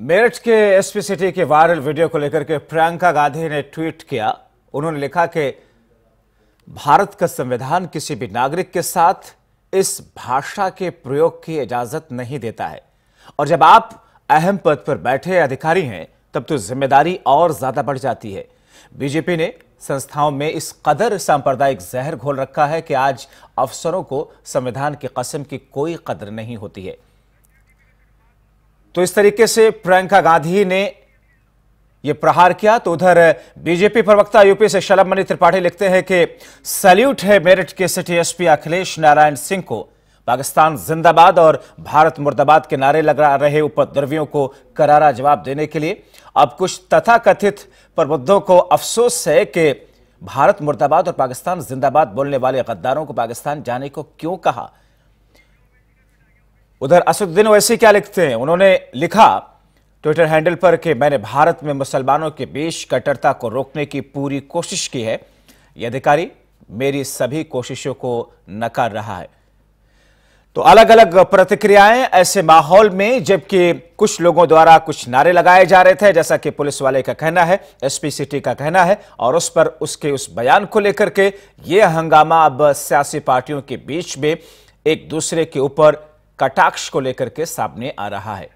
मेरठ के SP city के viral video को लेकर के प्रियंका गांधी ने ट्वीट किया उन्होंने लिखा कि भारत का संविधान किसी भी नागरिक के साथ इस भाषा के प्रयोग की इजाजत नहीं देता है और जब आप अहम पद पर बैठे अधिकारी हैं तब तो जिम्मेदारी और ज्यादा बढ़ जाती है बीजेपी ने संस्थाओं में इस कदर सांप्रदायिक जहर घोल रखा है कि आज अफसरों को संविधान की कसम की कोई कदर नहीं होती है तो इस तरीके से प्रियंका गांधी ने ये प्रहार किया तो उधर बीजेपी प्रवक्ता यूपी से शलभमणि त्रिपाठी लिखते हैं कि सैल्यूट है मेरठ के सिटी एसपी अखिलेश नारायण सिंह को पाकिस्तान जिंदाबाद और भारत मुर्दाबाद के नारे लगा रहे उपद्रवियों को करारा जवाब देने के लिए अब कुछ तथाकथित प्रबुद्धों को अफसोस है कि भारत मुर्दाबाद और पाकिस्तान जिंदाबाद बोलने वाले गद्दारों को पाकिस्तान जाने को क्यों कहा उधर असदुद्दीन ओवैसी क्या लिखते हैं उन्होंने लिखा ट्विटर हैंडल पर कि मैंने भारत में मुसलमानों के बीच कट्टरता को रोकने की पूरी कोशिश की है यह अधिकारी मेरी सभी कोशिशों को नकार रहा है तो अलग अलग प्रतिक्रियाएं ऐसे माहौल में जबकि कुछ लोगों द्वारा कुछ नारे लगाए जा रहे थे जैसा कि पुलिस वाले का कहना है एसपी सिटी का कहना है और उस पर उसके उस बयान को लेकर के ये हंगामा अब सियासी पार्टियों के बीच में एक दूसरे के ऊपर कटाक्ष को लेकर के सामने आ रहा है